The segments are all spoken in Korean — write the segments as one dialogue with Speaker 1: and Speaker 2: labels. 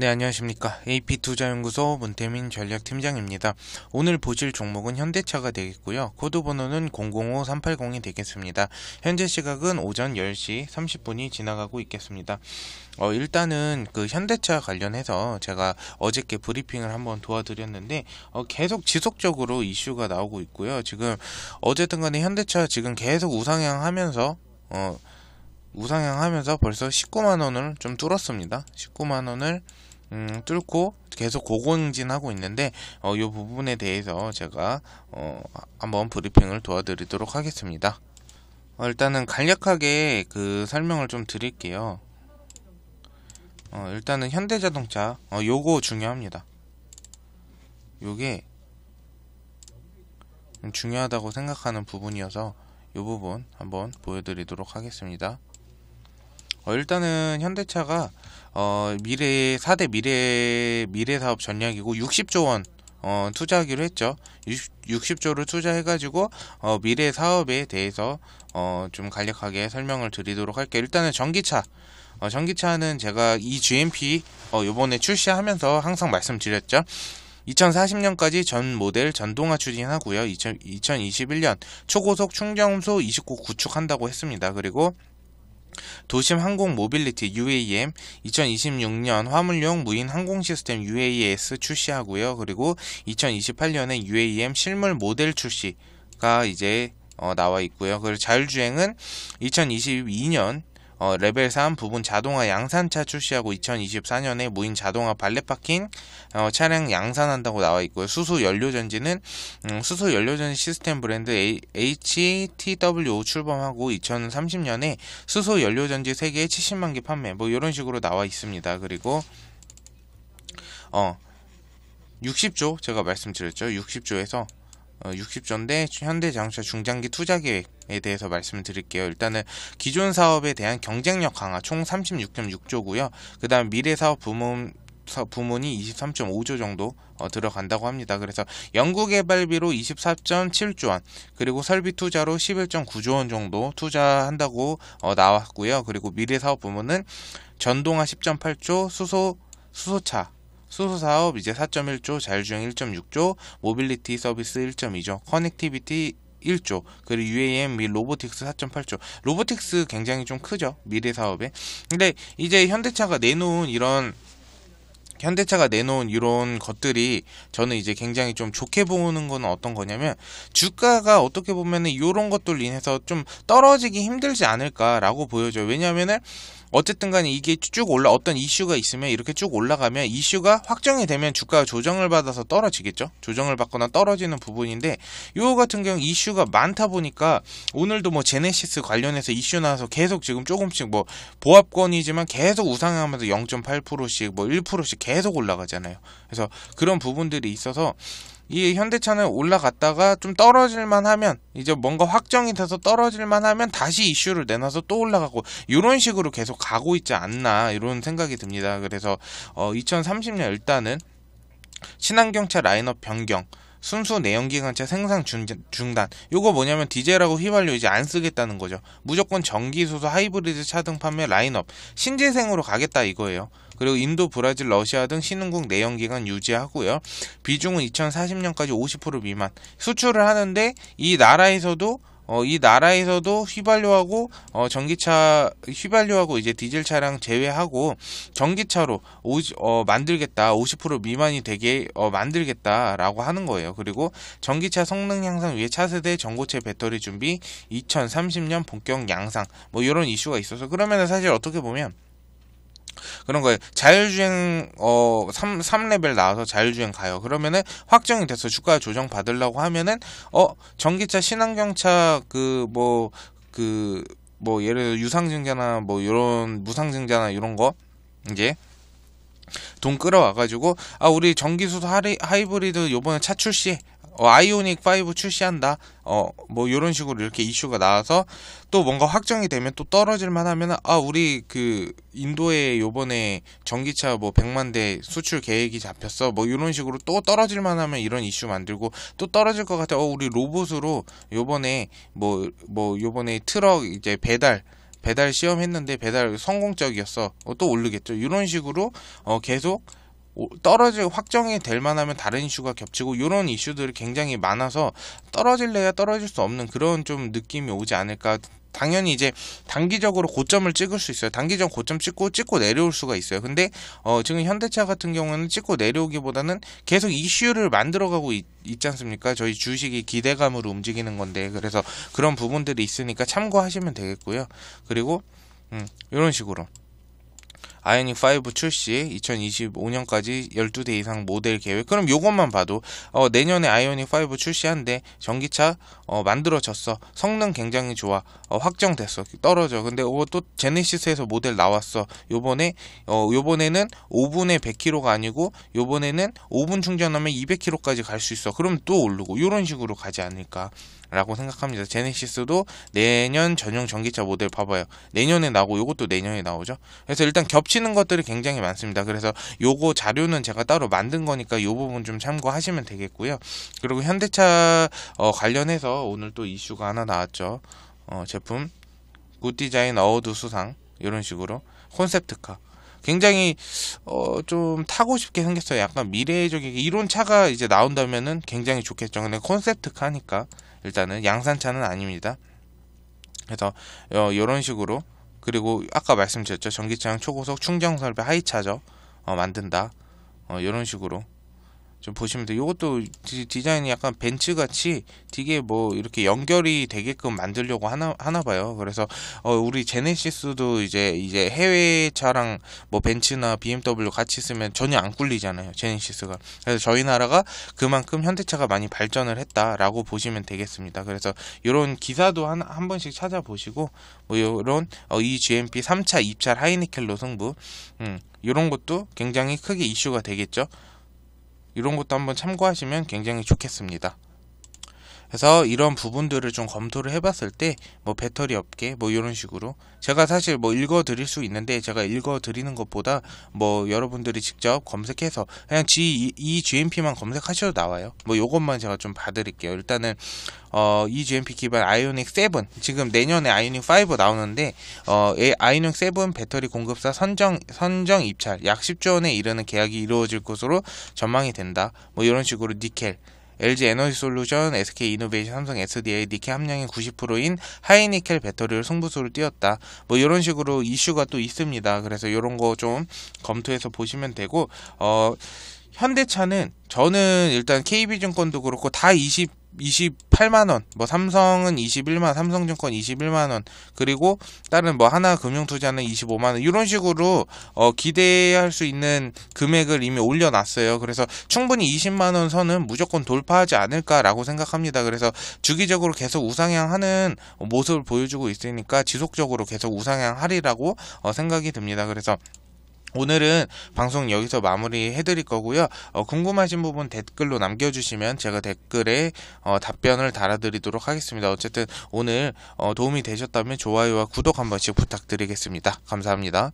Speaker 1: 네, 안녕하십니까. AP투자연구소 문태민 전략팀장입니다. 오늘 보실 종목은 현대차가 되겠고요. 코드 번호는 005380이 되겠습니다. 현재 시각은 오전 10시 30분이 지나가고 있겠습니다. 어, 일단은 그 현대차 관련해서 제가 어저께 브리핑을 한번 도와드렸는데 어, 계속 지속적으로 이슈가 나오고 있고요. 지금 어쨌든 간에 현대차 지금 계속 우상향 하면서 어, 우상향 하면서 벌써 19만원을 좀 뚫었습니다. 19만원을 음, 뚫고 계속 고공진하고 있는데 어, 이 부분에 대해서 제가 어, 한번 브리핑을 도와드리도록 하겠습니다. 어, 일단은 간략하게 그 설명을 좀 드릴게요. 어, 일단은 현대자동차 어, 요거 중요합니다. 요게 중요하다고 생각하는 부분이어서 이 부분 한번 보여드리도록 하겠습니다. 어, 일단은 현대차가 어, 미래 의 4대 미래 미래 사업 전략이고 60조 원 어, 투자하기로 했죠. 60, 조를 투자해가지고 어, 미래 사업에 대해서 어, 좀 간략하게 설명을 드리도록 할게요. 일단은 전기차. 어, 전기차는 제가 이 GMP 어, 요번에 출시하면서 항상 말씀드렸죠. 2040년까지 전 모델 전동화 추진하고요. 2021년 초고속 충전소 29 구축한다고 했습니다. 그리고 도심 항공 모빌리티 UAM 2026년 화물용 무인 항공 시스템 UAS 출시하고요. 그리고 2028년에 UAM 실물 모델 출시가 이제 어, 나와 있고요. 그리고 자율주행은 2022년 어, 레벨 3 부분 자동화 양산차 출시하고 2024년에 무인 자동화 발렛 파킹 어, 차량 양산한다고 나와 있고요. 수소 연료 전지는 음, 수소 연료 전지 시스템 브랜드 A, HTW o 출범하고 2030년에 수소 연료 전지 세계에 70만 개 판매 뭐 이런 식으로 나와 있습니다. 그리고 어 60조 제가 말씀드렸죠. 60조에서 60조인데 어, 현대자동차 중장기 투자 계획에 대해서 말씀을 드릴게요. 일단은 기존 사업에 대한 경쟁력 강화 총 36.6조고요. 그 다음 미래 사업 부문 부문이 23.5조 정도 어, 들어간다고 합니다. 그래서 연구개발비로 24.7조 원, 그리고 설비 투자로 11.9조 원 정도 투자한다고 어, 나왔고요. 그리고 미래 사업 부문은 전동화 10.8조, 수소 수소차 수소사업 이제 4.1조, 자율주행 1.6조, 모빌리티 서비스 1.2조, 커넥티비티 1조, 그리고 UAM 및 로보틱스 4.8조. 로보틱스 굉장히 좀 크죠. 미래 사업에. 근데 이제 현대차가 내놓은 이런 현대차가 내놓은 이런 것들이 저는 이제 굉장히 좀 좋게 보는 건 어떤 거냐면 주가가 어떻게 보면은 이런 것들 인해서 좀 떨어지기 힘들지 않을까라고 보여져요. 왜냐면은 어쨌든 간에 이게 쭉 올라 어떤 이슈가 있으면 이렇게 쭉 올라가면 이슈가 확정이 되면 주가가 조정을 받아서 떨어지겠죠. 조정을 받거나 떨어지는 부분인데 요 같은 경우 이슈가 많다 보니까 오늘도 뭐 제네시스 관련해서 이슈 나와서 계속 지금 조금씩 뭐 보합권이지만 계속 우상향하면서 0.8%씩 뭐 1%씩 계속 올라가잖아요. 그래서 그런 부분들이 있어서 이 현대차는 올라갔다가 좀 떨어질만 하면 이제 뭔가 확정이 돼서 떨어질만 하면 다시 이슈를 내놔서 또 올라가고 이런 식으로 계속 가고 있지 않나 이런 생각이 듭니다. 그래서 어 2030년 일단은 친환경차 라인업 변경 순수 내연기관차 생산 중단. 요거 뭐냐면 디젤하고 휘발유 이제 안 쓰겠다는 거죠. 무조건 전기, 수소, 하이브리드 차등 판매 라인업 신재생으로 가겠다 이거예요. 그리고 인도, 브라질, 러시아 등 신흥국 내연기관 유지하고요. 비중은 2040년까지 50% 미만. 수출을 하는데 이 나라에서도 어, 이 나라에서도 휘발유하고 어, 전기차 휘발유하고 이제 디젤 차량 제외하고 전기차로 오, 어, 만들겠다 50% 미만이 되게 어, 만들겠다라고 하는 거예요. 그리고 전기차 성능 향상 위해 차세대 전고체 배터리 준비 2030년 본격 양상 뭐 이런 이슈가 있어서 그러면 사실 어떻게 보면 그런 거예요. 자율주행 어 3, 3레벨 나와서 자율주행 가요. 그러면은 확정이 돼서 주가 조정 받으려고 하면은 어 전기차 신환경차 그 뭐 그, 뭐 예를 들어 유상증자나 뭐 요런 무상증자나 이런 거 이제 돈 끌어와가지고 아 우리 전기수소 하이브리드 요번에 차 출시 어, 아이오닉 5 출시한다. 어, 뭐 이런 식으로 이렇게 이슈가 나와서 또 뭔가 확정이 되면 또 떨어질만 하면 아 우리 그 인도에 요번에 전기차 뭐 100만 대 수출 계획이 잡혔어. 뭐 이런 식으로 또 떨어질만 하면 이런 이슈 만들고 또 떨어질 것 같아. 어 우리 로봇으로 요번에 뭐뭐 뭐 요번에 트럭 이제 배달 배달 시험했는데 배달 성공적이었어. 어, 또 오르겠죠. 이런 식으로 어, 계속 떨어질 확정이 될 만하면 다른 이슈가 겹치고 이런 이슈들이 굉장히 많아서 떨어질래야 떨어질 수 없는 그런 좀 느낌이 오지 않을까 당연히 이제 단기적으로 고점을 찍을 수 있어요. 단기적 고점 찍고 찍고 내려올 수가 있어요. 근데 어 지금 현대차 같은 경우는 찍고 내려오기보다는 계속 이슈를 만들어가고 있, 있지 않습니까? 저희 주식이 기대감으로 움직이는 건데 그래서 그런 부분들이 있으니까 참고하시면 되겠고요. 그리고 음 이런 식으로 아이오닉5 출시 2025년까지 12대 이상 모델 계획 그럼 이것만 봐도 어, 내년에 아이오닉5 출시한데 전기차 어, 만들어졌어 성능 굉장히 좋아 어, 확정됐어 떨어져 근데 어, 또 제네시스에서 모델 나왔어 요번에 어, 요번에는 5분에 100km가 아니고 요번에는 5분 충전하면 200km까지 갈 수 있어 그럼 또 오르고 이런 식으로 가지 않을까 라고 생각합니다. 제네시스도 내년 전용 전기차 모델 봐봐요. 내년에 나오고 이것도 내년에 나오죠. 그래서 일단 겹치 놓치는 것들이 굉장히 많습니다. 그래서 요거 자료는 제가 따로 만든 거니까 요 부분 좀 참고하시면 되겠고요. 그리고 현대차 어, 관련해서 오늘 또 이슈가 하나 나왔죠. 어, 제품 굿디자인 어워드 수상 이런 식으로 콘셉트카 굉장히 어좀 타고 싶게 생겼어요. 약간 미래적인 이런 차가 이제 나온다면은 굉장히 좋겠죠. 근데 콘셉트카니까 일단은 양산차는 아닙니다. 그래서 이런 어, 식으로 그리고 아까 말씀드렸죠 전기차랑 초고속 충전 설비 하이차죠 어, 만든다 어, 이런 식으로 좀 보시면 돼요. 이것도 디자인이 약간 벤츠 같이 되게 뭐 이렇게 연결이 되게끔 만들려고 하나 하나 봐요. 그래서 어 우리 제네시스도 이제 이제 해외 차랑 뭐 벤츠나 BMW 같이 쓰면 전혀 안 꿀리잖아요. 제네시스가. 그래서 저희 나라가 그만큼 현대차가 많이 발전을 했다라고 보시면 되겠습니다. 그래서 이런 기사도 한 한 번씩 찾아보시고 뭐 이런 어, e 이 GMP 3차 입찰 하이니켈로 승부 음, 이런 것도 굉장히 크게 이슈가 되겠죠. 이런 것도 한번 참고하시면 굉장히 좋겠습니다. 그래서 이런 부분들을 좀 검토를 해봤을 때 뭐 배터리 업계 뭐 이런 식으로 제가 사실 뭐 읽어드릴 수 있는데 제가 읽어드리는 것보다 뭐 여러분들이 직접 검색해서 그냥 G, EGMP만 검색하셔도 나와요. 뭐 요것만 제가 좀 봐드릴게요. 일단은 어, EGMP 기반 아이오닉 7 지금 내년에 아이오닉 5 나오는데 어, 예, 아이오닉 7 배터리 공급사 선정 선정 입찰 약 10조 원에 이르는 계약이 이루어질 것으로 전망이 된다. 뭐 이런 식으로 니켈 LG 에너지 솔루션, SK 이노베이션, 삼성 SDI, 니켈 함량이 90%인 하이니켈 배터리를 승부수를 띄었다. 뭐 이런 식으로 이슈가 또 있습니다. 그래서 이런 거 좀 검토해서 보시면 되고 어 현대차는 저는 일단 KB증권도 그렇고 다20 28만원, 뭐 삼성은 21만원, 삼성증권 21만원, 그리고 다른 뭐 하나 금융투자는 25만원, 이런 식으로, 어, 기대할 수 있는 금액을 이미 올려놨어요. 그래서 충분히 20만원 선은 무조건 돌파하지 않을까라고 생각합니다. 그래서 주기적으로 계속 우상향 하는 모습을 보여주고 있으니까 지속적으로 계속 우상향 하리라고 어, 생각이 듭니다. 그래서 오늘은 방송 여기서 마무리 해드릴 거고요. 어, 궁금하신 부분 댓글로 남겨주시면 제가 댓글에 어, 답변을 달아드리도록 하겠습니다. 어쨌든 오늘 어, 도움이 되셨다면 좋아요와 구독 한 번씩 부탁드리겠습니다. 감사합니다.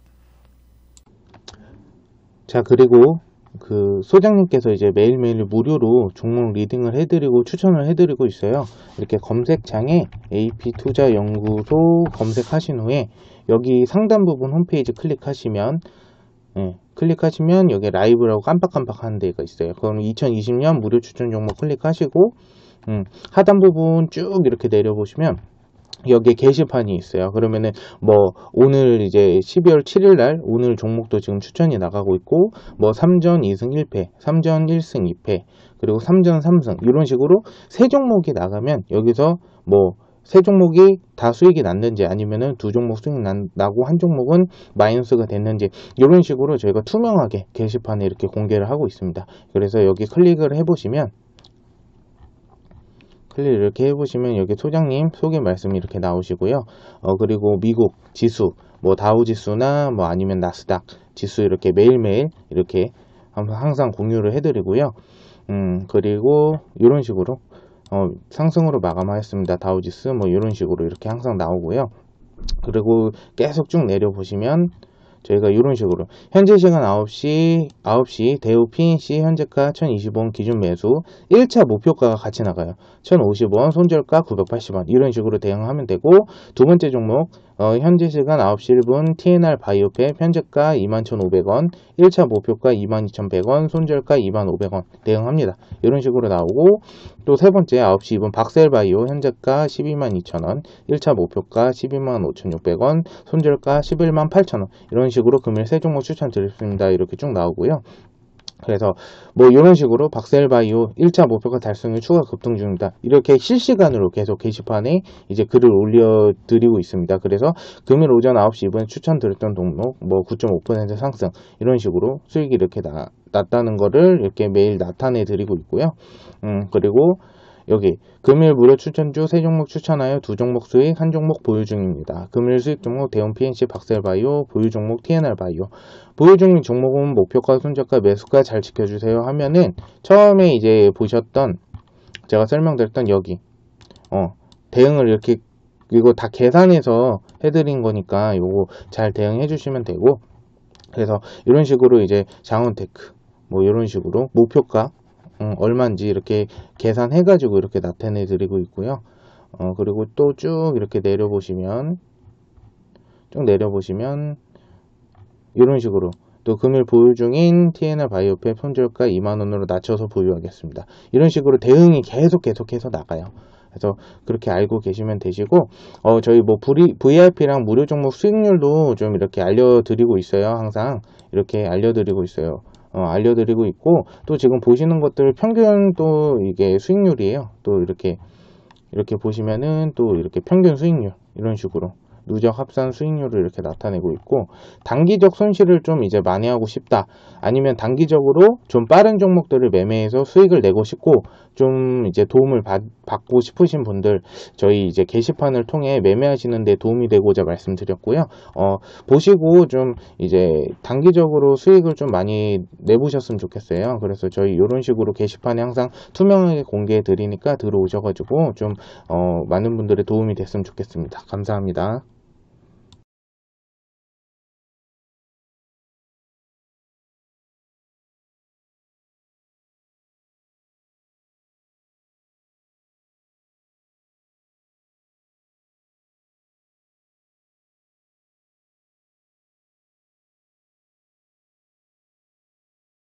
Speaker 1: 자 그리고 그 소장님께서 이제 매일매일 무료로 종목 리딩을 해드리고 추천을 해드리고 있어요. 이렇게 검색창에 AP투자연구소 검색하신 후에 여기 상단 부분 홈페이지 클릭하시면 예, 클릭하시면 여기 라이브라고 깜빡깜빡하는 데가 있어요. 그럼 2020년 무료 추천 종목 클릭하시고 음, 하단 부분 쭉 이렇게 내려보시면 여기에 게시판이 있어요. 그러면은 뭐 오늘 이제 12월 7일 날 오늘 종목도 지금 추천이 나가고 있고 뭐 3전 2승 1패, 3전 1승 2패, 그리고 3전 3승 이런 식으로 세 종목이 나가면 여기서 뭐세 종목이 다 수익이 났는지 아니면두 종목 수익 이 나고 한 종목은 마이너스가 됐는지 이런 식으로 저희가 투명하게 게시판에 이렇게 공개를 하고 있습니다. 그래서 여기 클릭을 해보시면 클릭 을 이렇게 해보시면 여기 소장님 소개 말씀 이렇게 나오시고요. 어 그리고 미국 지수 뭐 다우 지수나 뭐 아니면 나스닥 지수 이렇게 매일매일 이렇게 항상 공유를 해드리고요. 음 그리고 이런 식으로 어, 상승으로 마감하였습니다. 다우지스뭐 이런 식으로 이렇게 항상 나오고요. 그리고 계속 쭉 내려보시면 저희가 이런 식으로 현재 시간 9시 9시 대우 PNC 현재가 1025원 기준 매수 1차 목표가가 같이 나가요. 1050원 손절가 980원 이런 식으로 대응하면 되고 두 번째 종목 어, 현재 시간 9시 1분 TNR 바이오페 편집가 21,500원, 1차 목표가 22,100원, 손절가 2,500원 대응합니다. 이런 식으로 나오고 또 세 번째 9시 2분 박셀 바이오 현재가 122,000원, 1차 목표가 125,600원, 손절가 118,000원 이런 식으로 금일 세 종목 추천드렸습니다. 이렇게 쭉 나오고요. 그래서 뭐 이런 식으로 박셀바이오 1차 목표가 달성률 추가 급등 중입니다. 이렇게 실시간으로 계속 게시판에 이제 글을 올려드리고 있습니다. 그래서 금일 오전 9시 이번에 추천드렸던 동목 뭐 9.5% 상승 이런 식으로 수익이 이렇게 나, 났다는 거를 이렇게 매일 나타내 드리고 있고요. 음 그리고 여기 금일 무료 추천주 세 종목 추천하여 두 종목 수익 한 종목 보유 중입니다. 금일 수익 종목 대원 PNC 박셀바이오 보유 종목 TNR바이오 보유 중인 종목은 목표가 손절가 매수가 잘 지켜주세요 하면은 처음에 이제 보셨던 제가 설명드렸던 여기 어 대응을 이렇게 이거 다 계산해서 해드린 거니까 이거 잘 대응해 주시면 되고 그래서 이런 식으로 이제 장원테크 뭐 이런 식으로 목표가 음, 얼마인지 이렇게 계산해 가지고 이렇게 나타내 드리고 있고요 어, 그리고 또 쭉 이렇게 내려 보시면 쭉 내려 보시면 이런 식으로 또 금일 보유 중인 TNR 바이오페 손절가 2만원으로 낮춰서 보유하겠습니다. 이런 식으로 대응이 계속 계속해서 나가요. 그래서 그렇게 알고 계시면 되시고 어, 저희 뭐 VIP랑 무료 종목 수익률도 좀 이렇게 알려드리고 있어요. 항상 이렇게 알려드리고 있어요. 어, 알려드리고 있고 또 지금 보시는 것들 평균 또 이게 수익률이에요 또 이렇게 이렇게 보시면은 또 이렇게 평균 수익률 이런 식으로 누적 합산 수익률을 이렇게 나타내고 있고 단기적 손실을 좀 이제 많이 하고 싶다 아니면 단기적으로 좀 빠른 종목들을 매매해서 수익을 내고 싶고 좀 이제 도움을 받, 받고 싶으신 분들 저희 이제 게시판을 통해 매매하시는데 도움이 되고자 말씀드렸고요. 어, 보시고 좀 이제 단기적으로 수익을 좀 많이 내보셨으면 좋겠어요. 그래서 저희 이런 식으로 게시판에 항상 투명하게 공개해 드리니까 들어오셔가지고 좀 어, 많은 분들의 도움이 됐으면 좋겠습니다. 감사합니다.